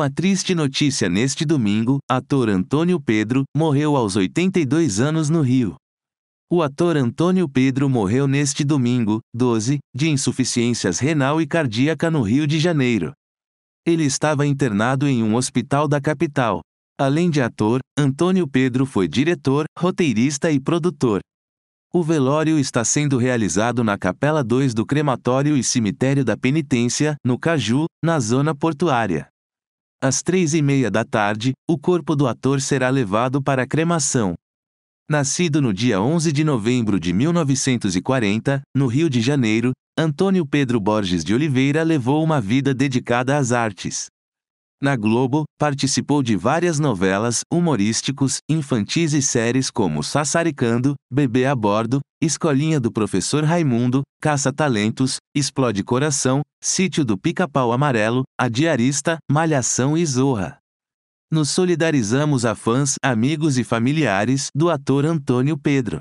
Uma triste notícia neste domingo: ator Antônio Pedro morreu aos 82 anos no Rio. O ator Antônio Pedro morreu neste domingo, 12, de insuficiências renal e cardíaca no Rio de Janeiro. Ele estava internado em um hospital da capital. Além de ator, Antônio Pedro foi diretor, roteirista e produtor. O velório está sendo realizado na Capela 2 do Crematório e Cemitério da Penitência, no Caju, na zona portuária. Às três e meia da tarde, o corpo do ator será levado para a cremação. Nascido no dia 11 de novembro de 1940, no Rio de Janeiro, Antônio Pedro Borges de Oliveira levou uma vida dedicada às artes. Na Globo, participou de várias novelas, humorísticos, infantis e séries como Sassaricando, Bebê a Bordo, Escolinha do Professor Raimundo, Caça Talentos, Explode Coração, Sítio do Pica-Pau Amarelo, A Diarista, Malhação e Zorra. Nos solidarizamos a fãs, amigos e familiares do ator Antônio Pedro.